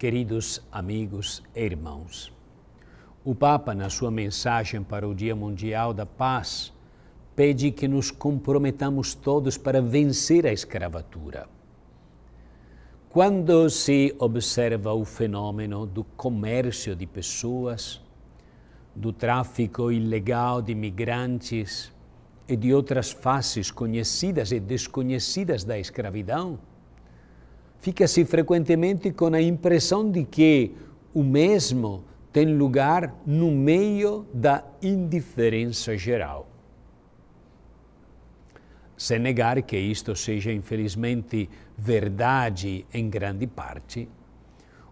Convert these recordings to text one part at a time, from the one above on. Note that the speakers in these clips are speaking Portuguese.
Queridos amigos e irmãos, o Papa, na sua mensagem para o Dia Mundial da Paz, pede que nos comprometamos todos para vencer a escravatura. Quando se observa o fenômeno do comércio de pessoas, do tráfico ilegal de migrantes e de outras faces conhecidas e desconhecidas da escravidão, fica-se assim frequentemente com a impressão de que o mesmo tem lugar no meio da indiferença geral. Sem negar que isto seja, infelizmente, verdade em grande parte,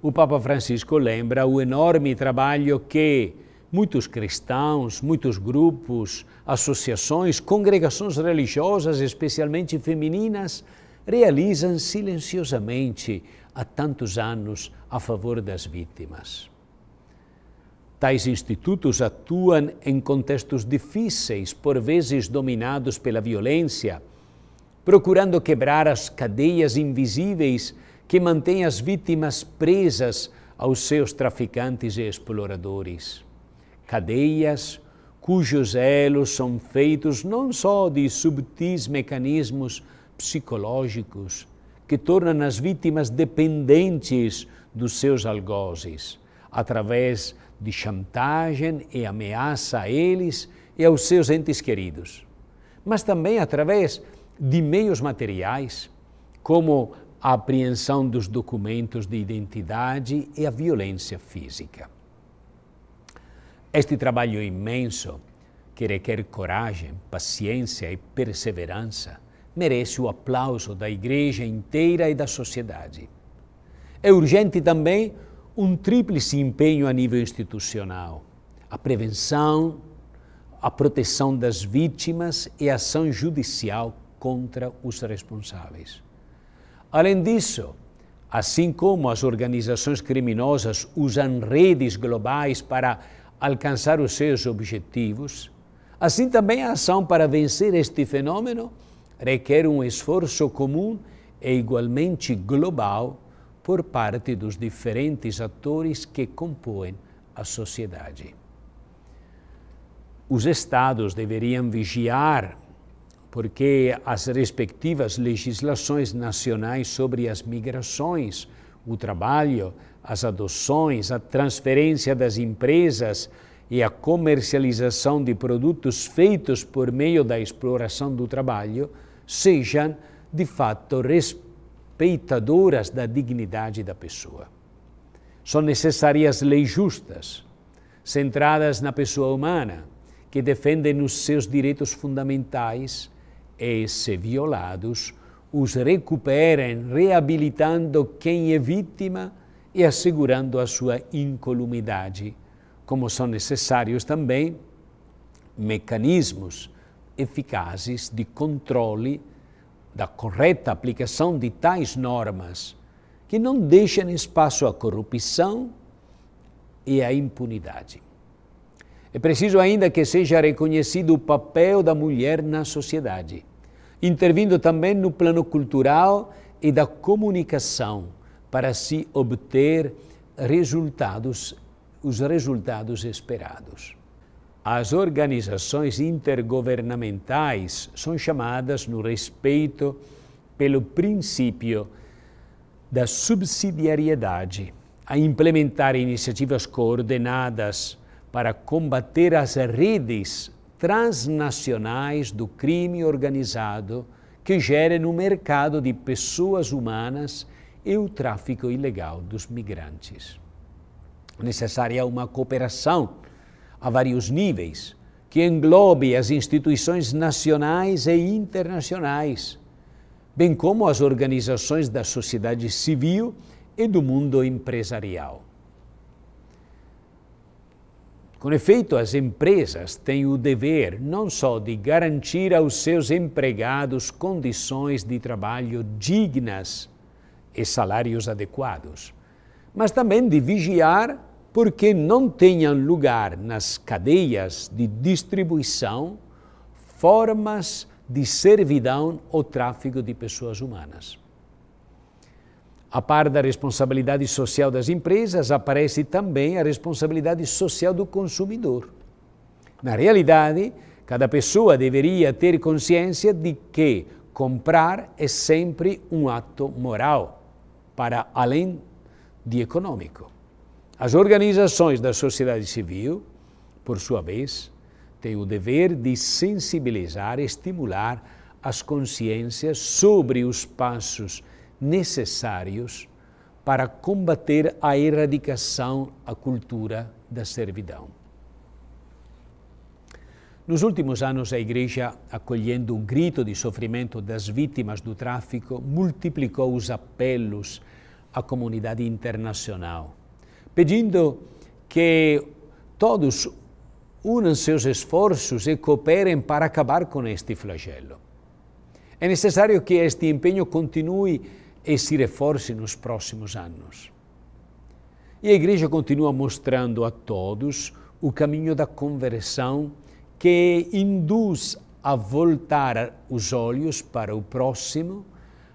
o Papa Francisco lembra o enorme trabalho que muitos cristãos, muitos grupos, associações, congregações religiosas, especialmente femininas, realizam silenciosamente há tantos anos a favor das vítimas. Tais institutos atuam em contextos difíceis, por vezes dominados pela violência, procurando quebrar as cadeias invisíveis que mantêm as vítimas presas aos seus traficantes e exploradores. Cadeias cujos elos são feitos não só de subtis mecanismos psicológicos que tornam as vítimas dependentes dos seus algozes, através de chantagem e ameaça a eles e aos seus entes queridos, mas também através de meios materiais, como a apreensão dos documentos de identidade e a violência física. Este trabalho imenso, que requer coragem, paciência e perseverança, merece o aplauso da igreja inteira e da sociedade. É urgente também um tríplice empenho a nível institucional: a prevenção, a proteção das vítimas e a ação judicial contra os responsáveis. Além disso, assim como as organizações criminosas usam redes globais para alcançar os seus objetivos, assim também a ação para vencer este fenômeno requer um esforço comum e igualmente global por parte dos diferentes atores que compõem a sociedade. Os Estados deveriam vigiar porque as respectivas legislações nacionais sobre as migrações, o trabalho, as adoções, a transferência das empresas e a comercialização de produtos feitos por meio da exploração do trabalho sejam de fato respeitadoras da dignidade da pessoa. São necessárias leis justas, centradas na pessoa humana, que defendem os seus direitos fundamentais e, se violados, os recuperem, reabilitando quem é vítima e assegurando a sua incolumidade, como são necessários também mecanismos eficazes de controle da correta aplicação de tais normas, que não deixem espaço à corrupção e à impunidade. É preciso ainda que seja reconhecido o papel da mulher na sociedade, intervindo também no plano cultural e da comunicação para se obter resultados, os resultados esperados. As organizações intergovernamentais são chamadas no respeito pelo princípio da subsidiariedade a implementar iniciativas coordenadas para combater as redes transnacionais do crime organizado que gerem o mercado de pessoas humanas e o tráfico ilegal dos migrantes. Necessária uma cooperação a vários níveis, que englobe as instituições nacionais e internacionais, bem como as organizações da sociedade civil e do mundo empresarial. Com efeito, as empresas têm o dever não só de garantir aos seus empregados condições de trabalho dignas e salários adequados, mas também de vigiar porque não tenham lugar nas cadeias de distribuição formas de servidão ou tráfico de pessoas humanas. A par da responsabilidade social das empresas, aparece também a responsabilidade social do consumidor. Na realidade, cada pessoa deveria ter consciência de que comprar é sempre um ato moral, para além de econômico. As organizações da sociedade civil, por sua vez, têm o dever de sensibilizar e estimular as consciências sobre os passos necessários para combater a erradicação à cultura da servidão. Nos últimos anos, a Igreja, acolhendo o grito de sofrimento das vítimas do tráfico, multiplicou os apelos à comunidade internacional pedindo que todos unam seus esforços e cooperem para acabar com este flagelo. É necessário que este empenho continue e se reforce nos próximos anos. E a Igreja continua mostrando a todos o caminho da conversão que induz a voltar os olhos para o próximo,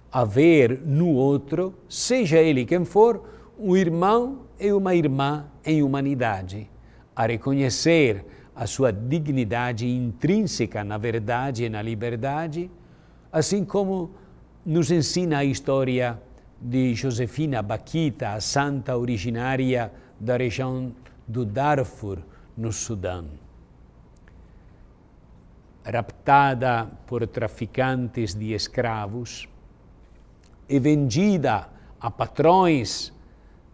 a ver no outro, seja ele quem for, um irmão e uma irmã em humanidade, a reconhecer a sua dignidade intrínseca na verdade e na liberdade, assim como nos ensina a história de Josefina Baquita, a santa originária da região do Darfur, no Sudão. Raptada por traficantes de escravos e vendida a patrões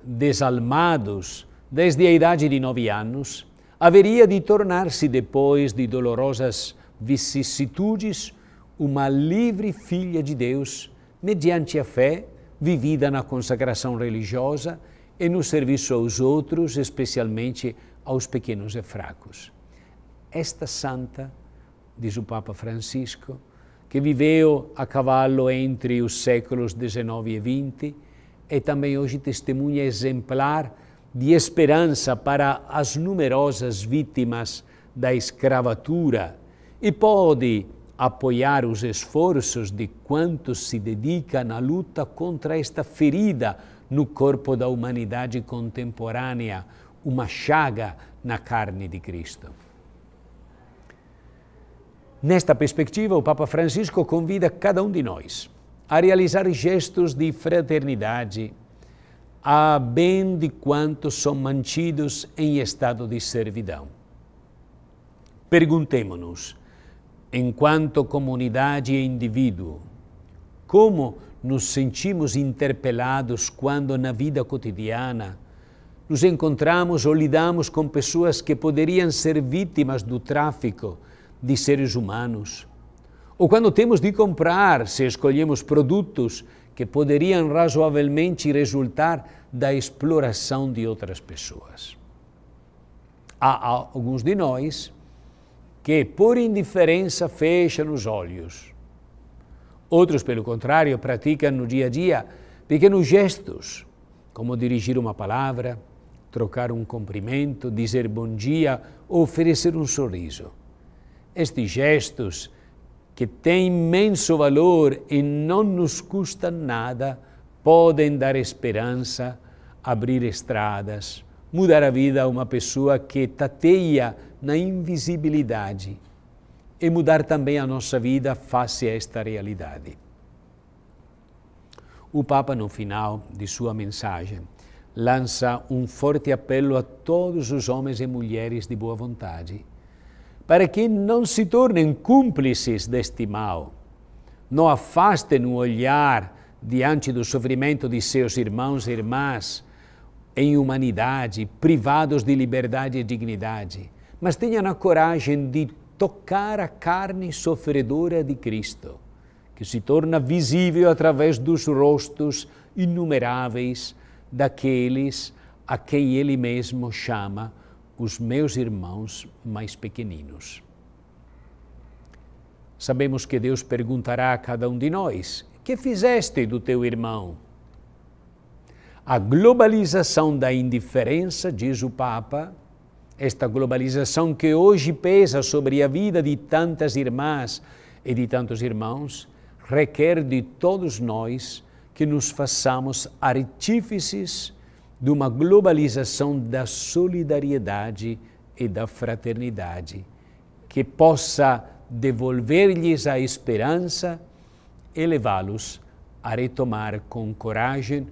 desalmados desde a idade de nove anos, haveria de tornar-se, depois de dolorosas vicissitudes, uma livre filha de Deus, mediante a fé vivida na consagração religiosa e no serviço aos outros, especialmente aos pequenos e fracos. Esta santa, diz o Papa Francisco, que viveu a cavalo entre os séculos XIX e XX, é também hoje testemunha exemplar de esperança para as numerosas vítimas da escravatura e pode apoiar os esforços de quantos se dedicam na luta contra esta ferida no corpo da humanidade contemporânea, uma chaga na carne de Cristo. Nesta perspectiva, o Papa Francisco convida cada um de nós a realizar gestos de fraternidade, a bem de quantos são mantidos em estado de servidão. Perguntemo-nos, enquanto comunidade e indivíduo, como nos sentimos interpelados quando na vida cotidiana nos encontramos ou lidamos com pessoas que poderiam ser vítimas do tráfico de seres humanos, ou quando temos de comprar, se escolhemos produtos que poderiam razoavelmente resultar da exploração de outras pessoas. Há alguns de nós que, por indiferença, fecham os olhos. Outros, pelo contrário, praticam no dia a dia pequenos gestos, como dirigir uma palavra, trocar um cumprimento, dizer bom dia, oferecer um sorriso. Estes gestos que têm imenso valor e não nos custa nada, podem dar esperança, abrir estradas, mudar a vida a uma pessoa que tateia na invisibilidade e mudar também a nossa vida face a esta realidade. O Papa, no final de sua mensagem, lança um forte apelo a todos os homens e mulheres de boa vontade para que não se tornem cúmplices deste mal. Não afastem o olhar diante do sofrimento de seus irmãos e irmãs em humanidade, privados de liberdade e dignidade, mas tenham a coragem de tocar a carne sofredora de Cristo, que se torna visível através dos rostos inumeráveis daqueles a quem Ele mesmo chama os meus irmãos mais pequeninos. Sabemos que Deus perguntará a cada um de nós: Que fizeste do teu irmão? A globalização da indiferença, diz o Papa, esta globalização que hoje pesa sobre a vida de tantas irmãs e de tantos irmãos, requer de todos nós que nos façamos artífices de uma globalização da solidariedade e da fraternidade, que possa devolver-lhes a esperança e levá-los a retomar com coragem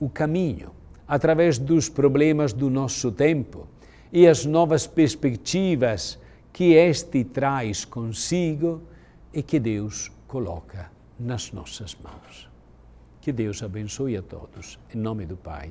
o caminho através dos problemas do nosso tempo e as novas perspectivas que este traz consigo e que Deus coloca nas nossas mãos. Que Deus abençoe a todos, em nome do Pai